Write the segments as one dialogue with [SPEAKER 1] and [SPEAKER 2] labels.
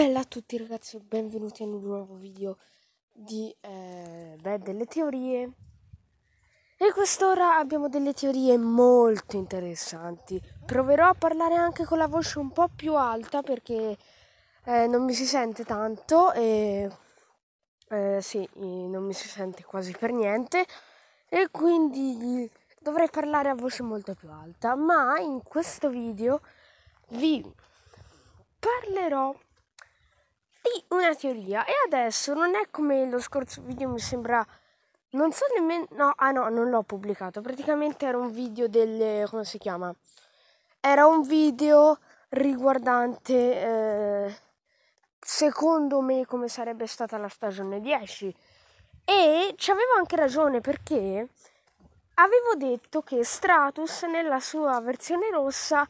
[SPEAKER 1] Bella a tutti ragazzi benvenuti a un nuovo video di eh, beh, delle teorie E quest'ora abbiamo delle teorie molto interessanti Proverò a parlare anche con la voce un po' più alta perché eh, non mi si sente tanto E eh, sì, non mi si sente quasi per niente E quindi dovrei parlare a voce molto più alta Ma in questo video vi parlerò di una teoria e adesso non è come lo scorso video mi sembra non so nemmeno no ah no non l'ho pubblicato praticamente era un video del come si chiama era un video riguardante eh, secondo me come sarebbe stata la stagione 10 e ci avevo anche ragione perché avevo detto che Stratus nella sua versione rossa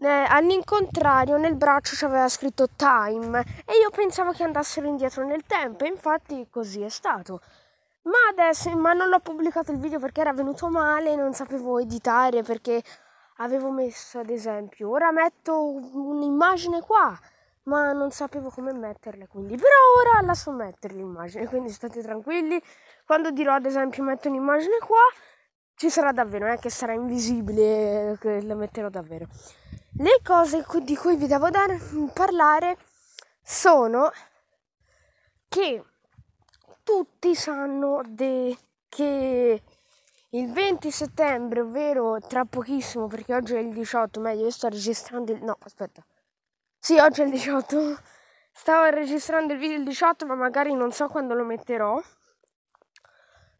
[SPEAKER 1] eh, all'incontrario nel braccio c'aveva scritto Time e io pensavo che andassero indietro nel tempo e infatti così è stato. Ma adesso, eh, ma non l'ho pubblicato il video perché era venuto male, e non sapevo editare perché avevo messo ad esempio, ora metto un'immagine qua, ma non sapevo come metterla quindi, però ora la so mettere l'immagine, quindi state tranquilli, quando dirò ad esempio metto un'immagine qua, ci sarà davvero, non è che sarà invisibile, eh, lo metterò davvero. Le cose di cui vi devo dare, mm, parlare sono che tutti sanno de, che il 20 settembre, ovvero tra pochissimo, perché oggi è il 18, meglio, io sto registrando il... no, aspetta. Sì, oggi è il 18. Stavo registrando il video il 18, ma magari non so quando lo metterò.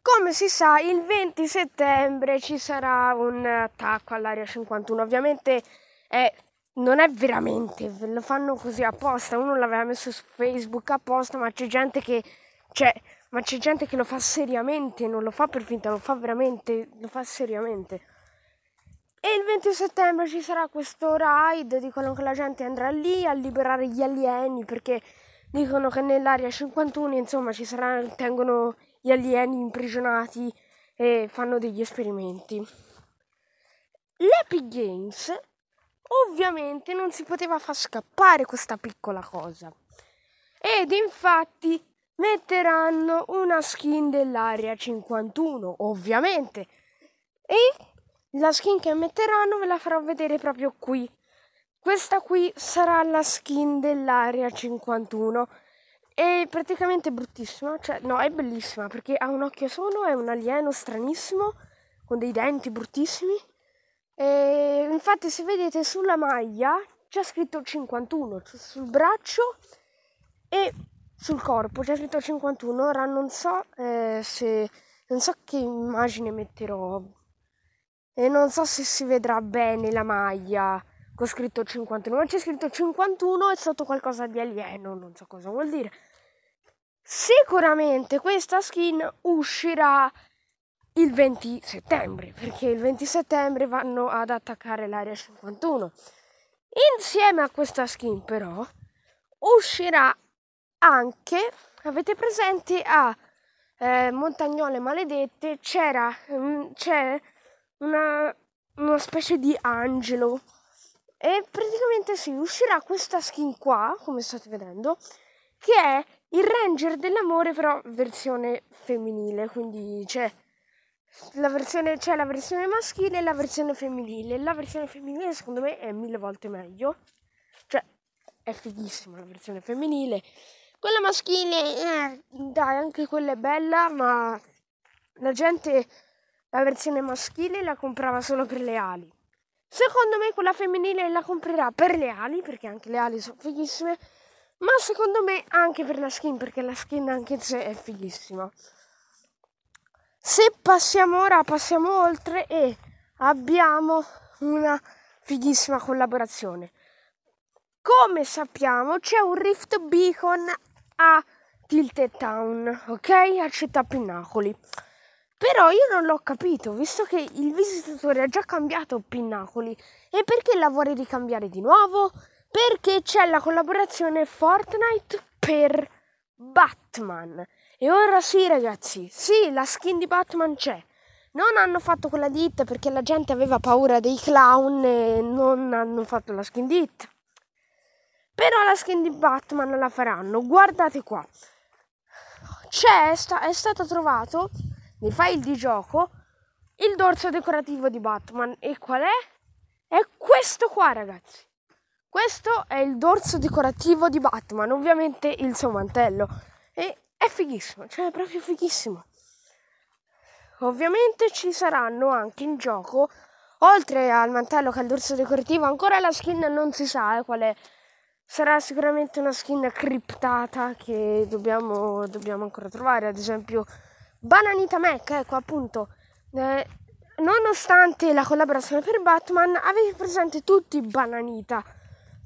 [SPEAKER 1] Come si sa, il 20 settembre ci sarà un attacco all'area 51. Ovviamente è, eh, non è veramente, lo fanno così apposta. Uno l'aveva messo su Facebook apposta, ma c'è gente che. Cioè, ma c'è gente che lo fa seriamente, non lo fa per finta, lo fa veramente, lo fa seriamente. E il 20 settembre ci sarà questo raid, dicono che la gente andrà lì a liberare gli alieni perché dicono che nell'area 51, insomma, ci saranno, tengono gli alieni imprigionati e fanno degli esperimenti. L'Epic Games ovviamente non si poteva far scappare questa piccola cosa. Ed infatti metteranno una skin dell'area 51, ovviamente. E la skin che metteranno ve la farò vedere proprio qui. Questa qui sarà la skin dell'area 51 è praticamente bruttissima, cioè no, è bellissima perché ha un occhio solo, è un alieno stranissimo, con dei denti bruttissimi. E infatti se vedete sulla maglia c'è scritto 51, cioè sul braccio e sul corpo c'è scritto 51, ora non so eh, se... non so che immagine metterò e non so se si vedrà bene la maglia con scritto 51, ma c'è scritto 51 è sotto qualcosa di alieno, non so cosa vuol dire. Sicuramente questa skin uscirà il 20 settembre, perché il 20 settembre vanno ad attaccare l'area 51. Insieme a questa skin però uscirà anche, avete presente a eh, Montagnole Maledette c'era c'è una, una specie di angelo e praticamente si sì, uscirà questa skin qua, come state vedendo, che è il Ranger dell'amore però versione femminile, quindi c'è la versione, c'è la versione maschile e la versione femminile. La versione femminile secondo me è mille volte meglio. Cioè, è fighissima la versione femminile. Quella maschile, eh, dai, anche quella è bella, ma la gente la versione maschile la comprava solo per le ali. Secondo me quella femminile la comprerà per le ali, perché anche le ali sono fighissime, ma secondo me anche per la skin, perché la skin anche se è fighissima. Se passiamo ora, passiamo oltre e abbiamo una fighissima collaborazione. Come sappiamo c'è un Rift Beacon a Tilted Town, ok? A Città Pinnacoli. Però io non l'ho capito, visto che il visitatore ha già cambiato Pinnacoli, e perché la vuole ricambiare di nuovo? perché c'è la collaborazione Fortnite per Batman. E ora sì ragazzi, sì, la skin di Batman c'è. Non hanno fatto quella di perché la gente aveva paura dei clown e non hanno fatto la skin di Hit. Però la skin di Batman la faranno. Guardate qua. C'è, sta, è stato trovato nei file di gioco il dorso decorativo di Batman. E qual è? È questo qua, ragazzi. Questo è il dorso decorativo di Batman, ovviamente il suo mantello. E è fighissimo, cioè è proprio fighissimo. Ovviamente ci saranno anche in gioco, oltre al mantello che è il dorso decorativo, ancora la skin non si sa eh, qual è. Sarà sicuramente una skin criptata che dobbiamo, dobbiamo ancora trovare, ad esempio Bananita Mac, ecco appunto. Eh, nonostante la collaborazione per Batman, avevi presente tutti Bananita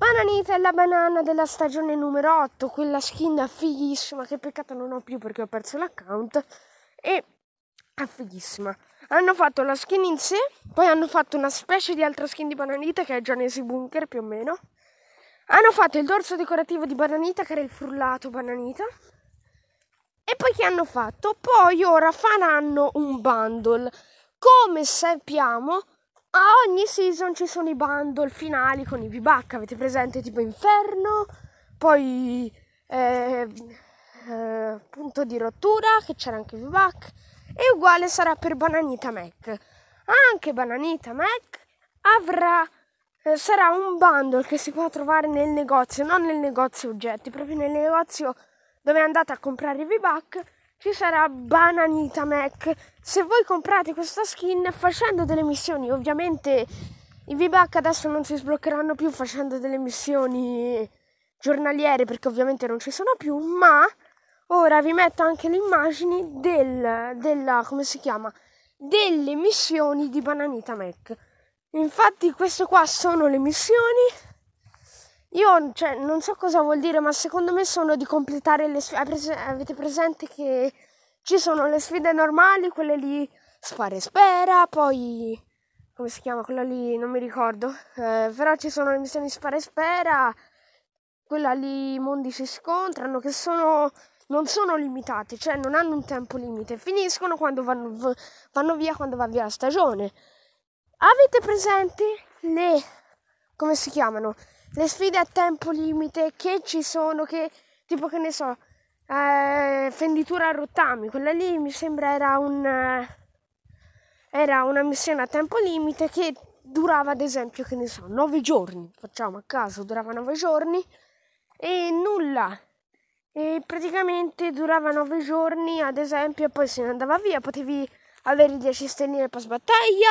[SPEAKER 1] Bananita è la banana della stagione numero 8, quella skin fighissima, che peccato non ho più perché ho perso l'account, e è fighissima. Hanno fatto la skin in sé, poi hanno fatto una specie di altra skin di Bananita che è Jonesy Bunker più o meno. Hanno fatto il dorso decorativo di Bananita che era il frullato Bananita. E poi che hanno fatto? Poi ora faranno un bundle. Come sappiamo, a ogni season ci sono i bundle finali con i V-Buck, avete presente tipo Inferno, poi eh, eh, Punto di rottura che c'era anche V-Buck e uguale sarà per Bananita Mac. Anche Bananita Mac avrà eh, sarà un bundle che si può trovare nel negozio, non nel negozio oggetti, proprio nel negozio dove andate a comprare i V-Buck ci sarà Bananita Mac. Se voi comprate questa skin facendo delle missioni, ovviamente i V-Buck adesso non si sbloccheranno più facendo delle missioni giornaliere perché ovviamente non ci sono più, ma ora vi metto anche le immagini del, della, come si chiama, delle missioni di Bananita Mac. Infatti queste qua sono le missioni io cioè, non so cosa vuol dire, ma secondo me sono di completare le sfide. Avete presente che ci sono le sfide normali, quelle lì spara e spera, poi come si chiama quella lì, non mi ricordo. Eh, però ci sono le missioni spara e spera, quella lì i mondi si scontrano, che sono non sono limitate, cioè non hanno un tempo limite, finiscono quando vanno, v- vanno via quando va via la stagione. Avete presente le come si chiamano? le sfide a tempo limite che ci sono, che tipo che ne so, eh, fenditura a rottami, quella lì mi sembra era, un, eh, era una missione a tempo limite che durava ad esempio, che ne so, 9 giorni, facciamo a caso, durava 9 giorni e nulla. E praticamente durava 9 giorni, ad esempio, e poi se ne andava via, potevi avere 10 stelline post battaglia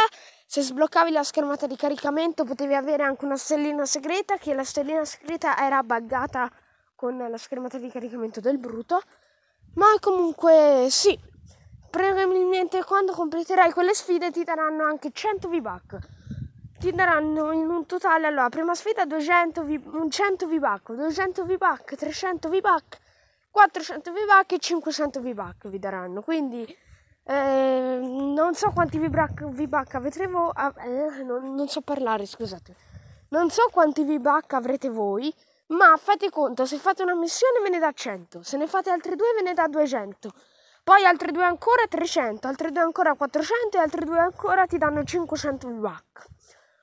[SPEAKER 1] se sbloccavi la schermata di caricamento potevi avere anche una stellina segreta, che la stellina segreta era buggata con la schermata di caricamento del bruto. Ma comunque sì, probabilmente quando completerai quelle sfide ti daranno anche 100 V-Buck. Ti daranno in un totale, allora, prima sfida 200 v- 100 V-Buck, 200 V-Buck, 300 V-Buck, 400 V-Buck e 500 V-Buck vi daranno. Quindi... Eh, non so quanti V-Buck avremo. A... Eh, non, non, so parlare, scusate. Non so quanti V-Buck avrete voi, ma fate conto, se fate una missione ve ne dà 100, se ne fate altre due ve ne dà 200, poi altre due ancora 300, altre due ancora 400 e altre due ancora ti danno 500 V-Buck.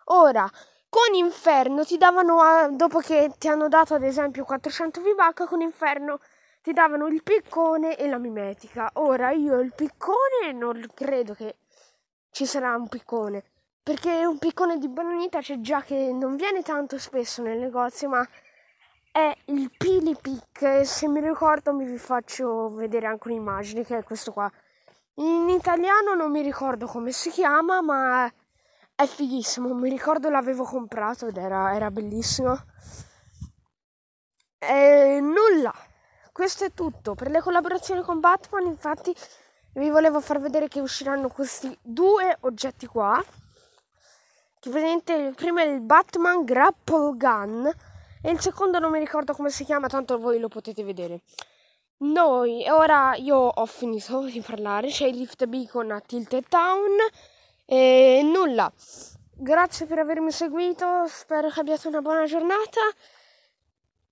[SPEAKER 1] Ora, con Inferno ti davano, dopo che ti hanno dato ad esempio 400 V-Buck, con Inferno ti davano il piccone e la mimetica. Ora io il piccone non credo che ci sarà un piccone. Perché un piccone di bananita c'è già che non viene tanto spesso nel negozio, ma è il pilipic. Se mi ricordo vi faccio vedere anche un'immagine che è questo qua. In italiano non mi ricordo come si chiama, ma è fighissimo. Mi ricordo l'avevo comprato ed era, era bellissimo. E nulla, questo è tutto. Per le collaborazioni con Batman, infatti, vi volevo far vedere che usciranno questi due oggetti qua che praticamente il primo è il Batman Grapple Gun e il secondo non mi ricordo come si chiama tanto voi lo potete vedere noi ora io ho finito di parlare c'è il lift beacon a Tilted Town e nulla grazie per avermi seguito spero che abbiate una buona giornata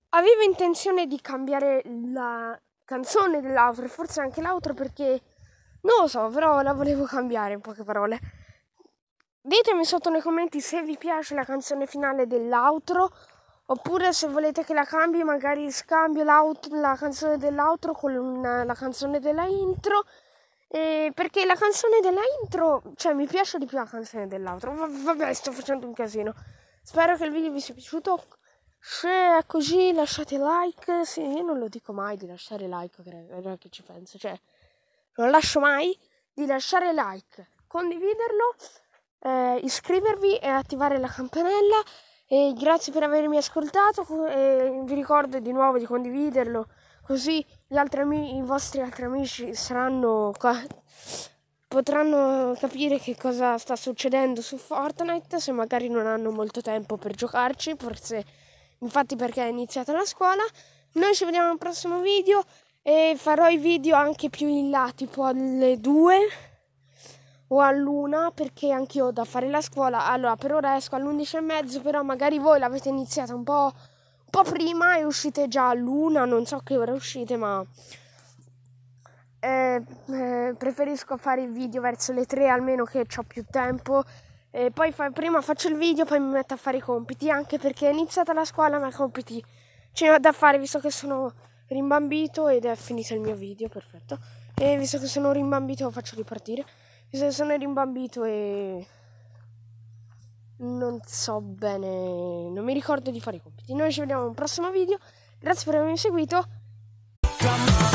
[SPEAKER 1] avevo intenzione di cambiare la canzone dell'outro e forse anche l'outro perché non lo so, però la volevo cambiare in poche parole. Ditemi sotto nei commenti se vi piace la canzone finale dell'outro oppure se volete che la cambi magari scambio la canzone dell'outro con una, la canzone della intro eh, perché la canzone della intro, cioè mi piace di più la canzone dell'outro. V- vabbè, sto facendo un casino. Spero che il video vi sia piaciuto. Se è così, lasciate like. Sì, io non lo dico mai di lasciare like, credo, che ci penso. Cioè, non lascio mai, di lasciare like, condividerlo, eh, iscrivervi e attivare la campanella. E grazie per avermi ascoltato e vi ricordo di nuovo di condividerlo così ami- i vostri altri amici saranno qua potranno capire che cosa sta succedendo su Fortnite se magari non hanno molto tempo per giocarci, forse infatti perché è iniziata la scuola. Noi ci vediamo al prossimo video e farò i video anche più in là, tipo alle 2 o all'una perché anch'io ho da fare la scuola. Allora, per ora esco alle e mezzo, però magari voi l'avete iniziata un po', un po', prima e uscite già all'una, non so che ora uscite, ma eh, eh, preferisco fare i video verso le 3 almeno che ho più tempo. E poi fa- prima faccio il video, poi mi metto a fare i compiti, anche perché è iniziata la scuola, ma i compiti ce ne ho da fare visto che sono rimbambito ed è finito il mio video, perfetto. E visto che sono rimbambito lo faccio ripartire. Visto che sono rimbambito e... Non so bene... Non mi ricordo di fare i compiti. Noi ci vediamo in un prossimo video. Grazie per avermi seguito.